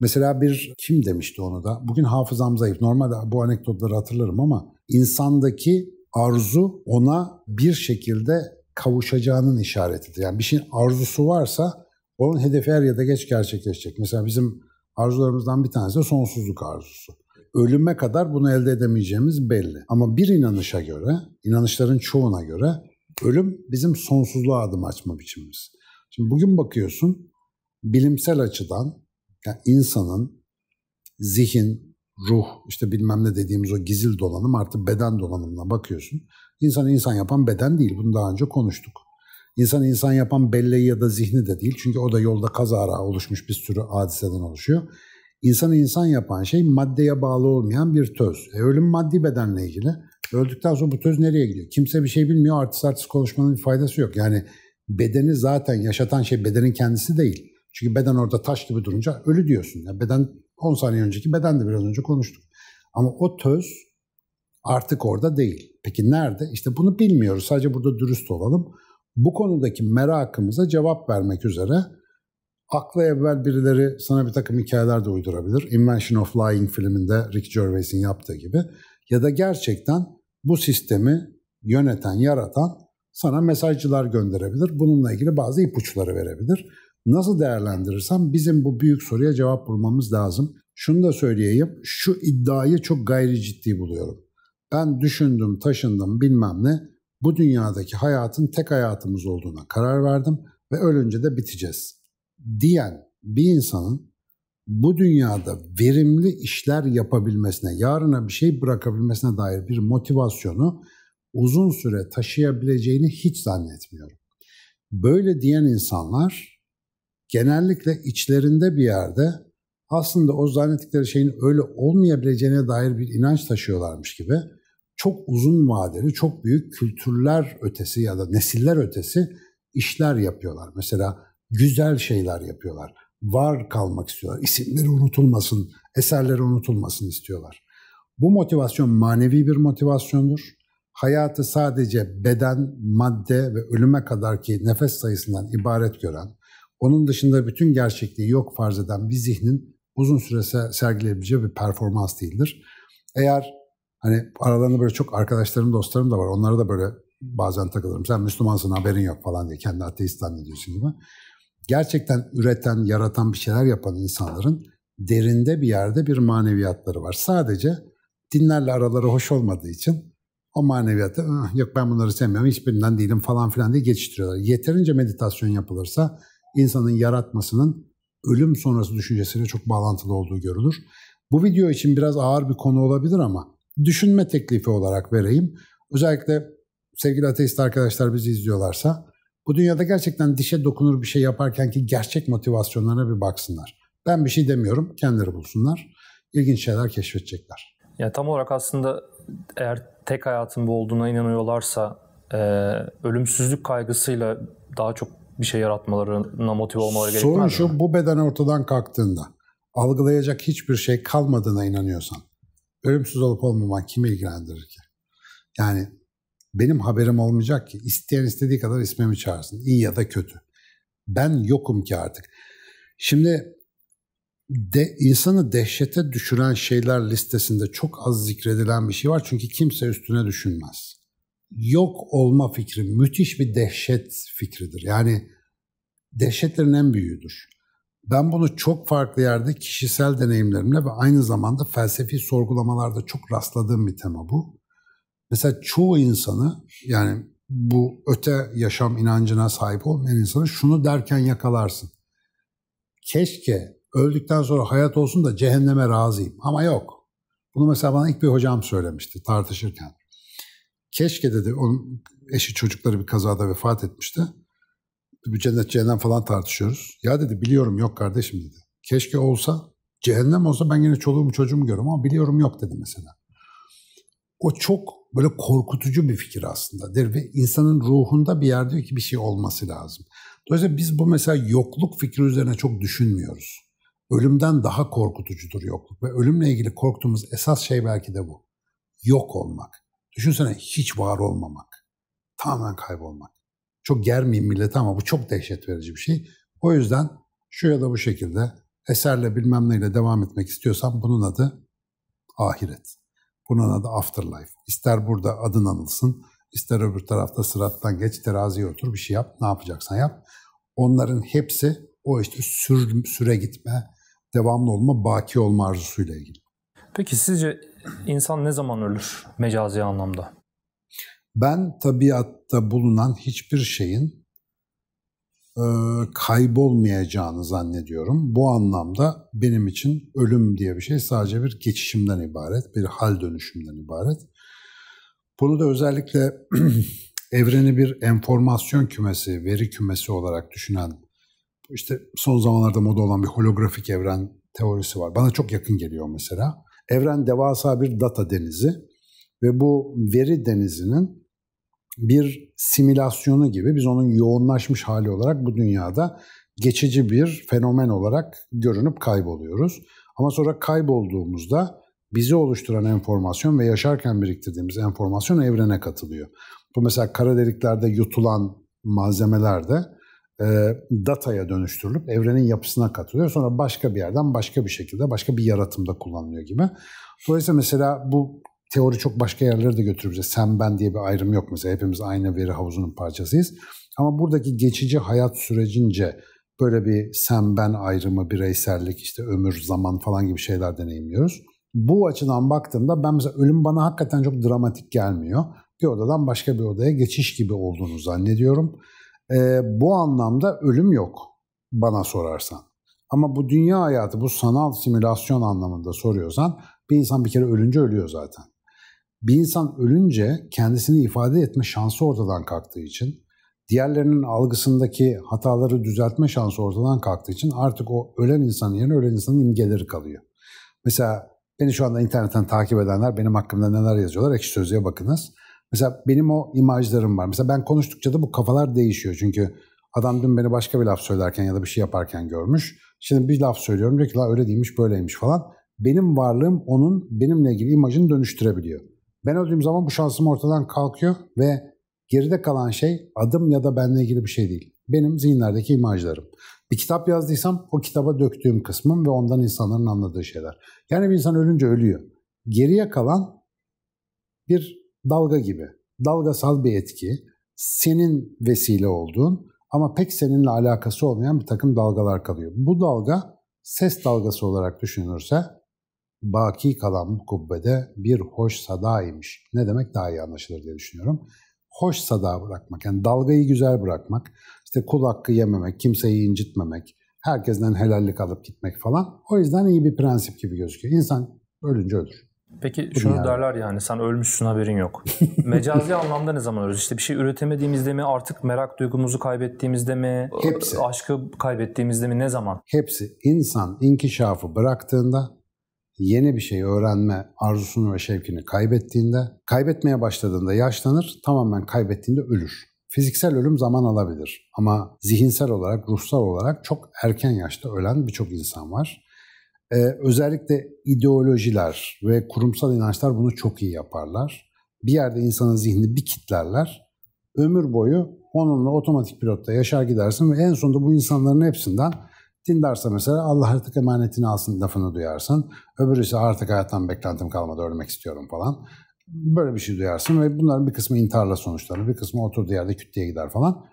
Mesela bir kim demişti onu da? Bugün hafızam zayıf. Normalde bu anekdotları hatırlarım ama insandaki arzu ona bir şekilde kavuşacağının işaretidir. Yani bir şeyin arzusu varsa onun hedefi er ya da geç gerçekleşecek. Mesela bizim Arzularımızdan bir tanesi de sonsuzluk arzusu. Ölüme kadar bunu elde edemeyeceğimiz belli. Ama bir inanışa göre, inanışların çoğuna göre ölüm bizim sonsuzluğa adım açma biçimimiz. Şimdi bugün bakıyorsun bilimsel açıdan yani insanın zihin, ruh, işte bilmem ne dediğimiz o gizil dolanım artı beden dolanımına bakıyorsun. İnsan insan yapan beden değil. Bunu daha önce konuştuk. İnsan insan yapan belleği ya da zihni de değil. Çünkü o da yolda kazara oluşmuş bir sürü hadiseden oluşuyor. İnsanı insan yapan şey maddeye bağlı olmayan bir töz. E, ölüm maddi bedenle ilgili. Öldükten sonra bu töz nereye gidiyor? Kimse bir şey bilmiyor. Artist artist konuşmanın bir faydası yok. Yani bedeni zaten yaşatan şey bedenin kendisi değil. Çünkü beden orada taş gibi durunca ölü diyorsun. Yani beden 10 saniye önceki beden de biraz önce konuştuk. Ama o töz artık orada değil. Peki nerede? İşte bunu bilmiyoruz. Sadece burada dürüst olalım bu konudaki merakımıza cevap vermek üzere akla evvel birileri sana bir takım hikayeler de uydurabilir. Invention of Lying filminde Rick Gervais'in yaptığı gibi. Ya da gerçekten bu sistemi yöneten, yaratan sana mesajcılar gönderebilir. Bununla ilgili bazı ipuçları verebilir. Nasıl değerlendirirsem bizim bu büyük soruya cevap bulmamız lazım. Şunu da söyleyeyim, şu iddiayı çok gayri ciddi buluyorum. Ben düşündüm, taşındım bilmem ne bu dünyadaki hayatın tek hayatımız olduğuna karar verdim ve ölünce de biteceğiz diyen bir insanın bu dünyada verimli işler yapabilmesine, yarına bir şey bırakabilmesine dair bir motivasyonu uzun süre taşıyabileceğini hiç zannetmiyorum. Böyle diyen insanlar genellikle içlerinde bir yerde aslında o zannettikleri şeyin öyle olmayabileceğine dair bir inanç taşıyorlarmış gibi çok uzun vadeli, çok büyük kültürler ötesi ya da nesiller ötesi işler yapıyorlar. Mesela güzel şeyler yapıyorlar. Var kalmak istiyorlar. İsimleri unutulmasın, eserleri unutulmasın istiyorlar. Bu motivasyon manevi bir motivasyondur. Hayatı sadece beden, madde ve ölüme kadar ki nefes sayısından ibaret gören, onun dışında bütün gerçekliği yok farz eden bir zihnin uzun süre sergileyebileceği bir performans değildir. Eğer Hani aralarında böyle çok arkadaşlarım, dostlarım da var. Onlara da böyle bazen takılırım. Sen Müslümansın haberin yok falan diye kendi ateist zannediyorsun gibi. Gerçekten üreten, yaratan bir şeyler yapan insanların derinde bir yerde bir maneviyatları var. Sadece dinlerle araları hoş olmadığı için o maneviyatı ah, yok ben bunları sevmiyorum hiçbirinden değilim falan filan diye geçiştiriyorlar. Yeterince meditasyon yapılırsa insanın yaratmasının ölüm sonrası düşüncesiyle çok bağlantılı olduğu görülür. Bu video için biraz ağır bir konu olabilir ama düşünme teklifi olarak vereyim. Özellikle sevgili ateist arkadaşlar bizi izliyorlarsa bu dünyada gerçekten dişe dokunur bir şey yaparken ki gerçek motivasyonlarına bir baksınlar. Ben bir şey demiyorum, kendileri bulsunlar. İlginç şeyler keşfedecekler. Ya tam olarak aslında eğer tek hayatın bu olduğuna inanıyorlarsa e, ölümsüzlük kaygısıyla daha çok bir şey yaratmalarına motive olmaları gerekmez Sorun şu, mi? bu beden ortadan kalktığında algılayacak hiçbir şey kalmadığına inanıyorsan, ölümsüz olup olmaman kimi ilgilendirir ki? Yani benim haberim olmayacak ki. İsteyen istediği kadar ismimi çağırsın. İyi ya da kötü. Ben yokum ki artık. Şimdi de, insanı dehşete düşüren şeyler listesinde çok az zikredilen bir şey var. Çünkü kimse üstüne düşünmez. Yok olma fikri müthiş bir dehşet fikridir. Yani dehşetlerin en büyüğüdür. Ben bunu çok farklı yerde kişisel deneyimlerimle ve aynı zamanda felsefi sorgulamalarda çok rastladığım bir tema bu. Mesela çoğu insanı yani bu öte yaşam inancına sahip olmayan insanı şunu derken yakalarsın. Keşke öldükten sonra hayat olsun da cehenneme razıyım ama yok. Bunu mesela bana ilk bir hocam söylemişti tartışırken. Keşke dedi, onun eşi çocukları bir kazada vefat etmişti bu cennet cehennem falan tartışıyoruz. Ya dedi biliyorum yok kardeşim dedi. Keşke olsa cehennem olsa ben yine çoluğumu çocuğumu görürüm ama biliyorum yok dedi mesela. O çok böyle korkutucu bir fikir aslında der ve insanın ruhunda bir yerde diyor ki bir şey olması lazım. Dolayısıyla biz bu mesela yokluk fikri üzerine çok düşünmüyoruz. Ölümden daha korkutucudur yokluk ve ölümle ilgili korktuğumuz esas şey belki de bu. Yok olmak. Düşünsene hiç var olmamak. Tamamen kaybolmak çok germeyeyim millete ama bu çok dehşet verici bir şey. O yüzden şu ya da bu şekilde eserle bilmem neyle devam etmek istiyorsan bunun adı ahiret. Bunun adı afterlife. İster burada adın anılsın, ister öbür tarafta sırattan geç, teraziye otur, bir şey yap, ne yapacaksan yap. Onların hepsi o işte sür, süre gitme, devamlı olma, baki olma arzusuyla ilgili. Peki sizce insan ne zaman ölür mecazi anlamda? Ben tabiatta bulunan hiçbir şeyin e, kaybolmayacağını zannediyorum. Bu anlamda benim için ölüm diye bir şey sadece bir geçişimden ibaret, bir hal dönüşümden ibaret. Bunu da özellikle evreni bir enformasyon kümesi, veri kümesi olarak düşünen, işte son zamanlarda moda olan bir holografik evren teorisi var. Bana çok yakın geliyor mesela. Evren devasa bir data denizi ve bu veri denizinin bir simülasyonu gibi biz onun yoğunlaşmış hali olarak bu dünyada geçici bir fenomen olarak görünüp kayboluyoruz. Ama sonra kaybolduğumuzda bizi oluşturan enformasyon ve yaşarken biriktirdiğimiz enformasyon evrene katılıyor. Bu mesela kara deliklerde yutulan malzemeler de e, dataya dönüştürülüp evrenin yapısına katılıyor. Sonra başka bir yerden başka bir şekilde başka bir yaratımda kullanılıyor gibi. Dolayısıyla mesela bu teori çok başka yerlere de götürebiliriz. Sen ben diye bir ayrım yok mesela. Hepimiz aynı veri havuzunun parçasıyız. Ama buradaki geçici hayat sürecince böyle bir sen ben ayrımı, bireysellik, işte ömür, zaman falan gibi şeyler deneyimliyoruz. Bu açıdan baktığımda ben mesela ölüm bana hakikaten çok dramatik gelmiyor. Bir odadan başka bir odaya geçiş gibi olduğunu zannediyorum. Ee, bu anlamda ölüm yok bana sorarsan. Ama bu dünya hayatı, bu sanal simülasyon anlamında soruyorsan bir insan bir kere ölünce ölüyor zaten bir insan ölünce kendisini ifade etme şansı ortadan kalktığı için, diğerlerinin algısındaki hataları düzeltme şansı ortadan kalktığı için artık o ölen insanın yerine ölen insanın imgeleri kalıyor. Mesela beni şu anda internetten takip edenler benim hakkımda neler yazıyorlar ekşi sözlüğe bakınız. Mesela benim o imajlarım var. Mesela ben konuştukça da bu kafalar değişiyor. Çünkü adam dün beni başka bir laf söylerken ya da bir şey yaparken görmüş. Şimdi bir laf söylüyorum diyor ki la öyle değilmiş böyleymiş falan. Benim varlığım onun benimle ilgili imajını dönüştürebiliyor. Ben öldüğüm zaman bu şansım ortadan kalkıyor ve geride kalan şey adım ya da benle ilgili bir şey değil. Benim zihinlerdeki imajlarım. Bir kitap yazdıysam o kitaba döktüğüm kısmım ve ondan insanların anladığı şeyler. Yani bir insan ölünce ölüyor. Geriye kalan bir dalga gibi. Dalgasal bir etki. Senin vesile olduğun ama pek seninle alakası olmayan bir takım dalgalar kalıyor. Bu dalga ses dalgası olarak düşünülürse baki kalan bu kubbede bir hoş sadaymış. Ne demek daha iyi anlaşılır diye düşünüyorum. Hoş sada bırakmak, yani dalgayı güzel bırakmak, işte kul hakkı yememek, kimseyi incitmemek, herkesten helallik alıp gitmek falan. O yüzden iyi bir prensip gibi gözüküyor. İnsan ölünce ölür. Peki Bu şunu yani. derler yani sen ölmüşsün haberin yok. Mecazi anlamda ne zaman ölürüz? İşte bir şey üretemediğimizde mi, artık merak duygumuzu kaybettiğimizde mi, Hepsi. aşkı kaybettiğimizde mi, ne zaman? Hepsi. İnsan inkişafı bıraktığında yeni bir şey öğrenme arzusunu ve şevkini kaybettiğinde, kaybetmeye başladığında yaşlanır, tamamen kaybettiğinde ölür. Fiziksel ölüm zaman alabilir ama zihinsel olarak, ruhsal olarak çok erken yaşta ölen birçok insan var. Ee, özellikle ideolojiler ve kurumsal inançlar bunu çok iyi yaparlar. Bir yerde insanın zihnini bir kitlerler, ömür boyu onunla otomatik pilotta yaşar gidersin ve en sonunda bu insanların hepsinden Dindarsa mesela Allah artık emanetini alsın lafını duyarsın. Öbürü ise artık hayattan beklentim kalmadı ölmek istiyorum falan. Böyle bir şey duyarsın ve bunların bir kısmı intiharla sonuçlanır. Bir kısmı oturduğu yerde kütleye gider falan.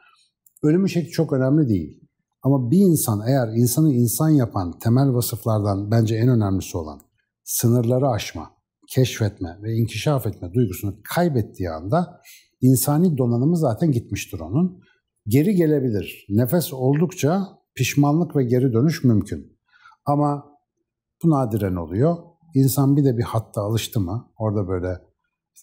Ölümün şekli çok önemli değil. Ama bir insan eğer insanı insan yapan temel vasıflardan bence en önemlisi olan sınırları aşma, keşfetme ve inkişaf etme duygusunu kaybettiği anda insani donanımı zaten gitmiştir onun. Geri gelebilir. Nefes oldukça Pişmanlık ve geri dönüş mümkün. Ama bu nadiren oluyor. İnsan bir de bir hatta alıştı mı orada böyle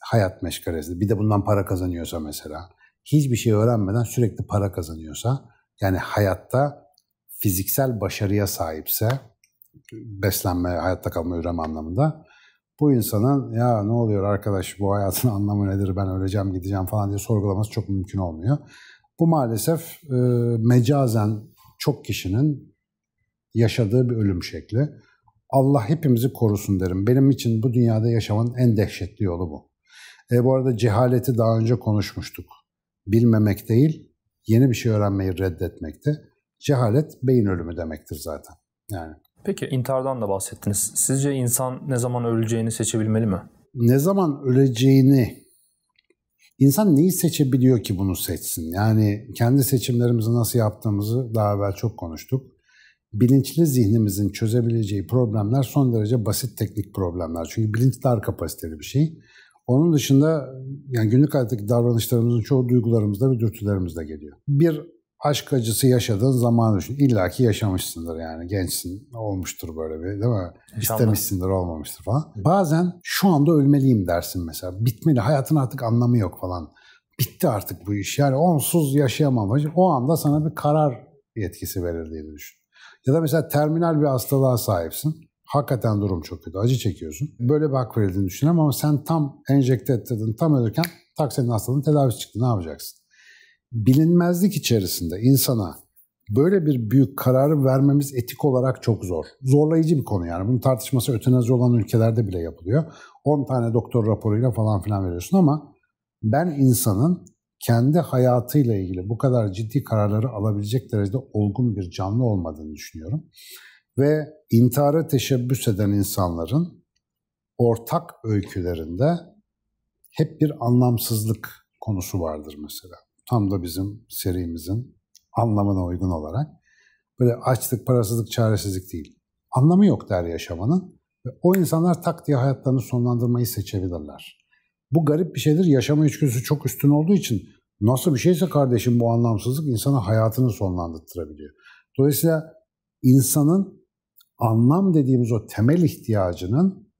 hayat meşgalesi bir de bundan para kazanıyorsa mesela hiçbir şey öğrenmeden sürekli para kazanıyorsa yani hayatta fiziksel başarıya sahipse beslenme, hayatta kalma, üreme anlamında bu insanın ya ne oluyor arkadaş bu hayatın anlamı nedir ben öleceğim gideceğim falan diye sorgulaması çok mümkün olmuyor. Bu maalesef e, mecazen çok kişinin yaşadığı bir ölüm şekli. Allah hepimizi korusun derim. Benim için bu dünyada yaşamanın en dehşetli yolu bu. E, bu arada cehaleti daha önce konuşmuştuk. Bilmemek değil, yeni bir şey öğrenmeyi reddetmekte. Cehalet beyin ölümü demektir zaten. Yani. Peki intihardan da bahsettiniz. Sizce insan ne zaman öleceğini seçebilmeli mi? Ne zaman öleceğini İnsan neyi seçebiliyor ki bunu seçsin? Yani kendi seçimlerimizi nasıl yaptığımızı daha evvel çok konuştuk. Bilinçli zihnimizin çözebileceği problemler son derece basit teknik problemler. Çünkü bilinç dar kapasiteli bir şey. Onun dışında yani günlük hayattaki davranışlarımızın çoğu duygularımızda ve dürtülerimizde geliyor. Bir aşk acısı yaşadığın zamanı düşün. İlla ki yaşamışsındır yani gençsin olmuştur böyle bir değil mi? İnşallah. İstemişsindir olmamıştır falan. Bazen şu anda ölmeliyim dersin mesela. Bitmeli hayatın artık anlamı yok falan. Bitti artık bu iş yani onsuz yaşayamam. O anda sana bir karar yetkisi verir diye düşün. Ya da mesela terminal bir hastalığa sahipsin. Hakikaten durum çok kötü. Acı çekiyorsun. Böyle bir hak verildiğini düşünüyorum ama sen tam enjekte ettirdin, tam ölürken tak senin hastalığın tedavisi çıktı. Ne yapacaksın? bilinmezlik içerisinde insana böyle bir büyük kararı vermemiz etik olarak çok zor. Zorlayıcı bir konu yani. Bunun tartışması ötenazi olan ülkelerde bile yapılıyor. 10 tane doktor raporuyla falan filan veriyorsun ama ben insanın kendi hayatıyla ilgili bu kadar ciddi kararları alabilecek derecede olgun bir canlı olmadığını düşünüyorum. Ve intihara teşebbüs eden insanların ortak öykülerinde hep bir anlamsızlık konusu vardır mesela tam da bizim serimizin anlamına uygun olarak böyle açlık, parasızlık, çaresizlik değil. Anlamı yok der yaşamanın. O insanlar tak diye hayatlarını sonlandırmayı seçebilirler. Bu garip bir şeydir. Yaşama içgüdüsü çok üstün olduğu için nasıl bir şeyse kardeşim bu anlamsızlık insana hayatını sonlandırtırabiliyor. Dolayısıyla insanın anlam dediğimiz o temel ihtiyacının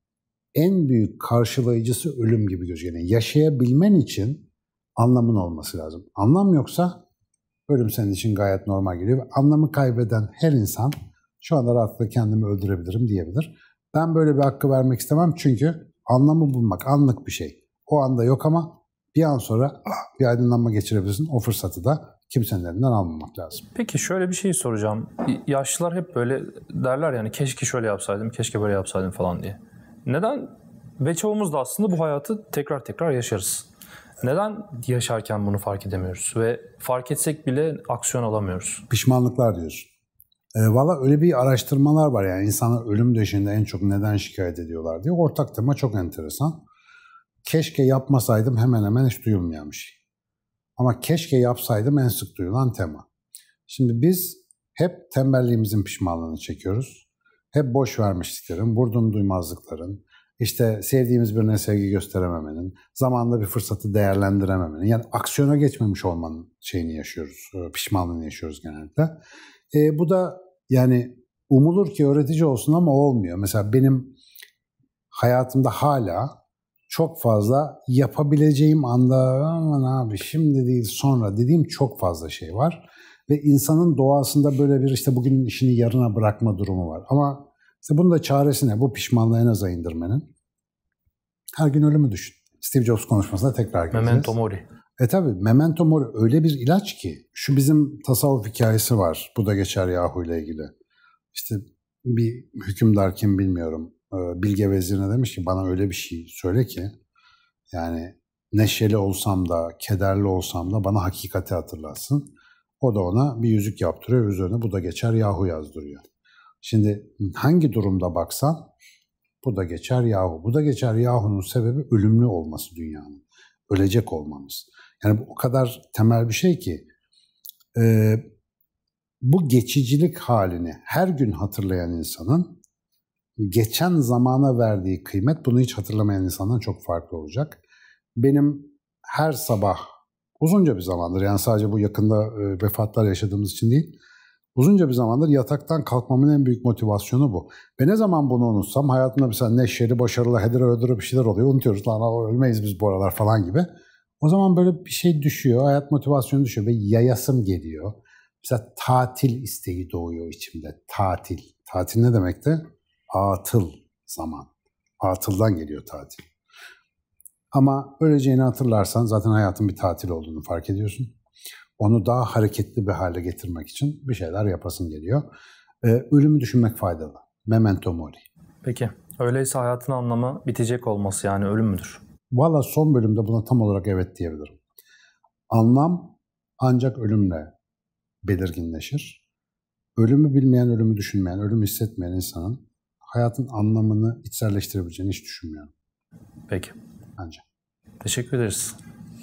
en büyük karşılayıcısı ölüm gibi gözüküyor. Yani yaşayabilmen için anlamın olması lazım. Anlam yoksa ölüm senin için gayet normal geliyor. Anlamı kaybeden her insan şu anda rahatlıkla kendimi öldürebilirim diyebilir. Ben böyle bir hakkı vermek istemem çünkü anlamı bulmak anlık bir şey. O anda yok ama bir an sonra ah! bir aydınlanma geçirebilirsin. O fırsatı da kimsenin elinden almamak lazım. Peki şöyle bir şey soracağım. Yaşlılar hep böyle derler yani keşke şöyle yapsaydım, keşke böyle yapsaydım falan diye. Neden? Ve çoğumuz da aslında bu hayatı tekrar tekrar yaşarız. Neden yaşarken bunu fark edemiyoruz ve fark etsek bile aksiyon alamıyoruz? Pişmanlıklar diyorsun. E, Valla öyle bir araştırmalar var yani insanlar ölüm döşeğinde en çok neden şikayet ediyorlar diye. Ortak tema çok enteresan. Keşke yapmasaydım hemen hemen hiç duyulmayan bir şey. Ama keşke yapsaydım en sık duyulan tema. Şimdi biz hep tembelliğimizin pişmanlığını çekiyoruz. Hep boş vermişliklerin, vurdum duymazlıkların, işte sevdiğimiz birine sevgi gösterememenin, zamanla bir fırsatı değerlendirememenin, yani aksiyona geçmemiş olmanın şeyini yaşıyoruz, e, pişmanlığını yaşıyoruz genelde. E, bu da yani umulur ki öğretici olsun ama olmuyor. Mesela benim hayatımda hala çok fazla yapabileceğim anda aman abi şimdi değil sonra dediğim çok fazla şey var. Ve insanın doğasında böyle bir işte bugünün işini yarına bırakma durumu var. Ama işte bunun da çaresi ne? Bu pişmanlığı en aza indirmenin. Her gün ölümü düşün. Steve Jobs konuşmasında tekrar geleceğiz. Memento mori. E tabi memento mori öyle bir ilaç ki şu bizim tasavvuf hikayesi var. Bu da geçer Yahu ile ilgili. İşte bir hükümdar kim bilmiyorum. E, bilge Vezir'ine demiş ki bana öyle bir şey söyle ki yani neşeli olsam da kederli olsam da bana hakikati hatırlatsın. O da ona bir yüzük yaptırıyor üzerine bu da geçer Yahu yazdırıyor. Şimdi hangi durumda baksan bu da geçer yahu, bu da geçer yahunun sebebi ölümlü olması dünyanın. Ölecek olmamız. Yani bu o kadar temel bir şey ki e, bu geçicilik halini her gün hatırlayan insanın geçen zamana verdiği kıymet bunu hiç hatırlamayan insandan çok farklı olacak. Benim her sabah uzunca bir zamandır yani sadece bu yakında e, vefatlar yaşadığımız için değil Uzunca bir zamandır yataktan kalkmamın en büyük motivasyonu bu. Ve ne zaman bunu unutsam hayatımda mesela neşeli, başarılı, hedir öldürü bir şeyler oluyor. Unutuyoruz lan ölmeyiz biz bu aralar falan gibi. O zaman böyle bir şey düşüyor, hayat motivasyonu düşüyor ve yayasım geliyor. Mesela tatil isteği doğuyor içimde. Tatil. Tatil ne demekti? Atıl zaman. Atıldan geliyor tatil. Ama öleceğini hatırlarsan zaten hayatın bir tatil olduğunu fark ediyorsun onu daha hareketli bir hale getirmek için bir şeyler yapasın geliyor. E, ölümü düşünmek faydalı. Memento mori. Peki. Öyleyse hayatın anlamı bitecek olması yani ölüm müdür? Valla son bölümde buna tam olarak evet diyebilirim. Anlam ancak ölümle belirginleşir. Ölümü bilmeyen, ölümü düşünmeyen, ölümü hissetmeyen insanın hayatın anlamını içselleştirebileceğini hiç düşünmüyorum. Peki. Bence. Teşekkür ederiz.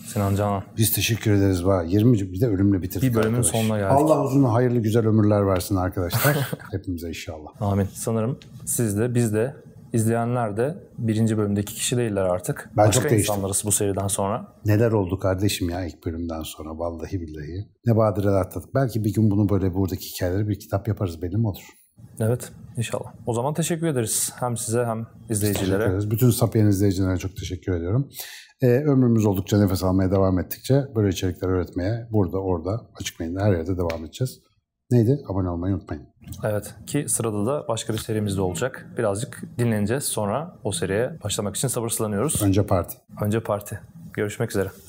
Sinan Canan. Biz teşekkür ederiz. Var. 20 bir de ölümle bitirdik. Bir bölümün arkadaş. sonuna geldik. Allah uzun hayırlı güzel ömürler versin arkadaşlar. Hepimize inşallah. Amin. Sanırım siz de biz de izleyenler de birinci bölümdeki kişi değiller artık. Ben Başka çok değiştim. insanlarız bu seriden sonra. Neler oldu kardeşim ya ilk bölümden sonra vallahi billahi. Ne badireler atladık. Belki bir gün bunu böyle buradaki hikayeleri bir kitap yaparız benim olur. Evet inşallah. O zaman teşekkür ederiz hem size hem izleyicilere. Teşekkür ederiz. Bütün sapien izleyicilere çok teşekkür ediyorum. Ee, ömrümüz oldukça nefes almaya devam ettikçe böyle içerikler öğretmeye burada, orada, açık meyinde her yerde devam edeceğiz. Neydi? Abone olmayı unutmayın. Evet ki sırada da başka bir serimiz de olacak. Birazcık dinleneceğiz sonra o seriye başlamak için sabırsızlanıyoruz. Önce parti. Önce parti. Görüşmek üzere.